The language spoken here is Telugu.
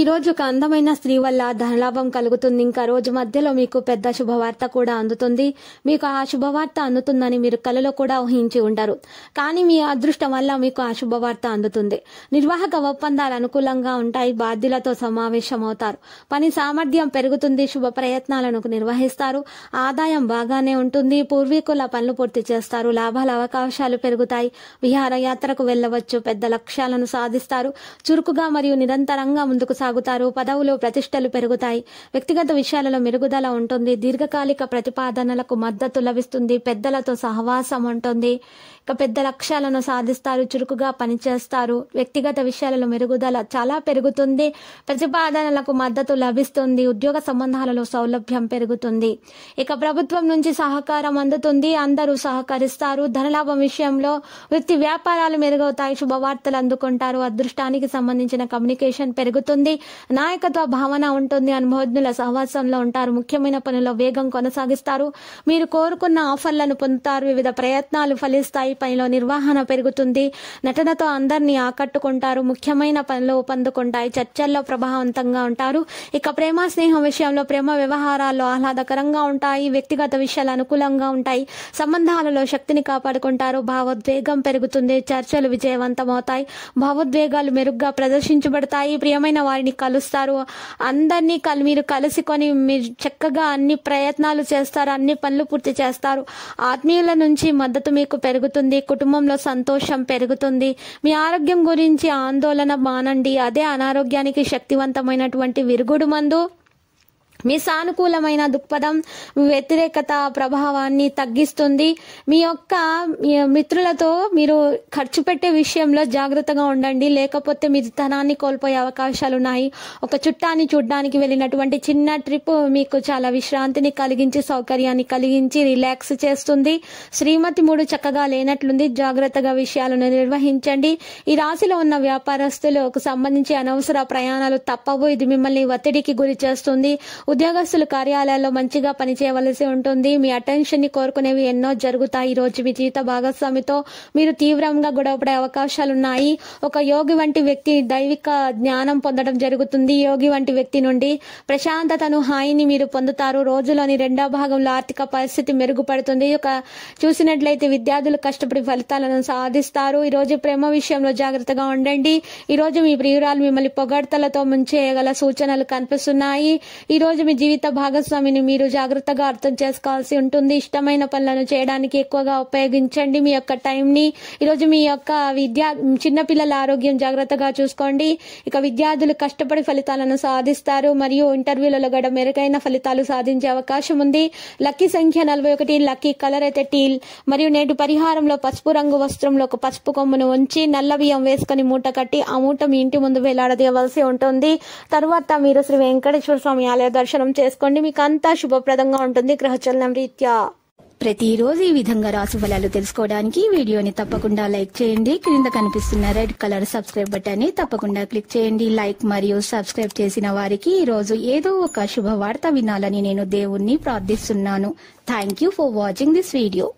ఈ రోజు ఒక అందమైన స్త్రీ వల్ల ధనలాభం కలుగుతుంది ఇంకా రోజు మధ్యలో మీకు పెద్ద శుభవార్త కూడా అందుతుంది మీకు ఆ శుభవార్త అందుతుందని మీరు కలలో కూడా ఊహించి ఉంటారు కానీ మీ అదృష్టం వల్ల మీకు ఆ శుభవార్త అందుతుంది నిర్వాహక ఒప్పందాలు అనుకూలంగా ఉంటాయి బాధ్యులతో సమావేశం అవుతారు పని సామర్థ్యం పెరుగుతుంది శుభ ప్రయత్నాలను నిర్వహిస్తారు ఆదాయం బాగానే ఉంటుంది పూర్వీకుల పనులు పూర్తి చేస్తారు లాభాల అవకాశాలు పెరుగుతాయి విహారయాత్రకు వెళ్ళవచ్చు పెద్ద లక్ష్యాలను సాధిస్తారు చురుకుగా మరియు నిరంతరంగా ముందుకు సాగుతారు పదవులు ప్రతిష్టలు పెరుగుతాయి వ్యక్తిగత విషయాలలో మెరుగుదల ఉంటుంది దీర్ఘకాలిక ప్రతిపాదనలకు మద్దతు లభిస్తుంది పెద్దలతో సహవాసం ఉంటుంది ఇక పెద్ద లక్ష్యాలను సాధిస్తారు చురుకుగా పనిచేస్తారు వ్యక్తిగత విషయాలలో మెరుగుదల చాలా పెరుగుతుంది ప్రతిపాదనలకు మద్దతు లభిస్తుంది ఉద్యోగ సంబంధాలలో సౌలభ్యం పెరుగుతుంది ఇక ప్రభుత్వం నుంచి సహకారం అందుతుంది అందరూ సహకరిస్తారు ధనలాభం విషయంలో వృత్తి వ్యాపారాలు మెరుగవుతాయి శుభవార్తలు అందుకుంటారు అదృష్టానికి సంబంధించిన కమ్యూనికేషన్ పెరుగుతుంది ఉంటుంది నాయకత్వ భావన ఉంటుంది అనుభవజ్ఞుల సహవాసంలో ఉంటారు ముఖ్యమైన పనిలో వేగం కొనసాగిస్తారు మీరు కోరుకున్న ఆఫర్లను పొందుతారు వివిధ ప్రయత్నాలు ఫలిస్తాయి పనిలో నిర్వహణ పెరుగుతుంది నటనతో అందరినీ ఆకట్టుకుంటారు ముఖ్యమైన పనులు పొందుకుంటాయి చర్చల్లో ప్రభావవంతంగా ఉంటారు ఇక ప్రేమ స్నేహం విషయంలో ప్రేమ వ్యవహారాల్లో ఆహ్లాదకరంగా ఉంటాయి వ్యక్తిగత విషయాలు అనుకూలంగా ఉంటాయి సంబంధాలలో శక్తిని కాపాడుకుంటారు భావోద్వేగం పెరుగుతుంది చర్చలు విజయవంతమవుతాయి భావోద్వేగాలు మెరుగ్గా ప్రదర్శించబడతాయి ప్రియమైన వారి అందరినీ కలుస్తారు అందరినీ కల్ మీరు కలుసుకొని మీరు చక్కగా అన్ని ప్రయత్నాలు చేస్తారు అన్ని పనులు పూర్తి చేస్తారు ఆత్మీయుల నుంచి మద్దతు మీకు పెరుగుతుంది కుటుంబంలో సంతోషం పెరుగుతుంది మీ ఆరోగ్యం గురించి ఆందోళన మానండి అదే అనారోగ్యానికి శక్తివంతమైనటువంటి విరుగుడు మందు మీ సానుకూలమైన దృక్పథం వ్యతిరేకత ప్రభావాన్ని తగ్గిస్తుంది మీ యొక్క మిత్రులతో మీరు ఖర్చు పెట్టే విషయంలో జాగ్రత్తగా ఉండండి లేకపోతే మీ ధనాన్ని కోల్పోయే అవకాశాలు ఉన్నాయి ఒక చుట్టాన్ని చూడడానికి వెళ్ళినటువంటి చిన్న ట్రిప్ మీకు చాలా విశ్రాంతిని కలిగించి సౌకర్యాన్ని కలిగించి రిలాక్స్ చేస్తుంది శ్రీమతి మూడు చక్కగా లేనట్లుంది జాగ్రత్తగా విషయాలను నిర్వహించండి ఈ రాశిలో ఉన్న వ్యాపారస్తులకు సంబంధించి అనవసర ప్రయాణాలు తప్పవు ఇది మిమ్మల్ని ఒత్తిడికి గురి చేస్తుంది ఉద్యోగస్తులు కార్యాలయాల్లో మంచిగా పనిచేయవలసి ఉంటుంది మీ అటెన్షన్ ని కోరుకునేవి ఎన్నో జరుగుతాయి ఈ రోజు మీ జీవిత భాగస్వామితో మీరు తీవ్రంగా గొడవపడే అవకాశాలున్నాయి ఒక యోగి వంటి వ్యక్తి దైవిక జ్ఞానం పొందడం జరుగుతుంది యోగి వంటి వ్యక్తి నుండి ప్రశాంతతను హాయిని మీరు పొందుతారు రోజులోని రెండో భాగంలో ఆర్థిక పరిస్థితి మెరుగుపడుతుంది ఒక చూసినట్లయితే విద్యార్థులు కష్టపడి ఫలితాలను సాధిస్తారు ఈ రోజు ప్రేమ విషయంలో జాగ్రత్తగా ఉండండి ఈ రోజు మీ ప్రియురాలు మిమ్మల్ని పొగడ్తలతో ముంచేయగల సూచనలు కనిపిస్తున్నాయి ఈ రోజు రోజు మీ జీవిత భాగస్వామిని మీరు జాగ్రత్తగా అర్థం చేసుకోవాల్సి ఉంటుంది ఇష్టమైన పనులను చేయడానికి ఎక్కువగా ఉపయోగించండి మీ యొక్క టైంని ఈరోజు మీ యొక్క విద్యా చిన్నపిల్లల ఆరోగ్యం జాగ్రత్తగా చూసుకోండి ఇక విద్యార్థులు కష్టపడి ఫలితాలను సాధిస్తారు మరియు ఇంటర్వ్యూలలో కూడా మెరుగైన ఫలితాలు సాధించే అవకాశం ఉంది లక్కీ సంఖ్య నలభై ఒకటి లక్కీ కలర్ అయితే టీల్ మరియు నేటి పరిహారంలో పసుపు రంగు వస్త్రంలో ఒక పసుపు కొమ్మును ఉంచి నల్ల బియ్యం వేసుకుని మూట కట్టి ఆ మూట మీ ఇంటి ముందు వేలాడదీయవలసి ఉంటుంది తరువాత మీరు శ్రీ వెంకటేశ్వర స్వామి ఆలయ దర్శనం దర్శనం చేసుకోండి మీకు అంతా శుభప్రదంగా ఉంటుంది గ్రహచలనం రీత్యా ప్రతిరోజు ఈ విధంగా రాసు ఫలాలు తెలుసుకోవడానికి వీడియోని తప్పకుండా లైక్ చేయండి క్రింద కనిపిస్తున్న రెడ్ కలర్ సబ్స్క్రైబ్ ని తప్పకుండా క్లిక్ చేయండి లైక్ మరియు సబ్స్క్రైబ్ చేసిన వారికి ఈరోజు ఏదో ఒక శుభవార్త వినాలని నేను దేవుణ్ణి ప్రార్థిస్తున్నాను thank for watching this video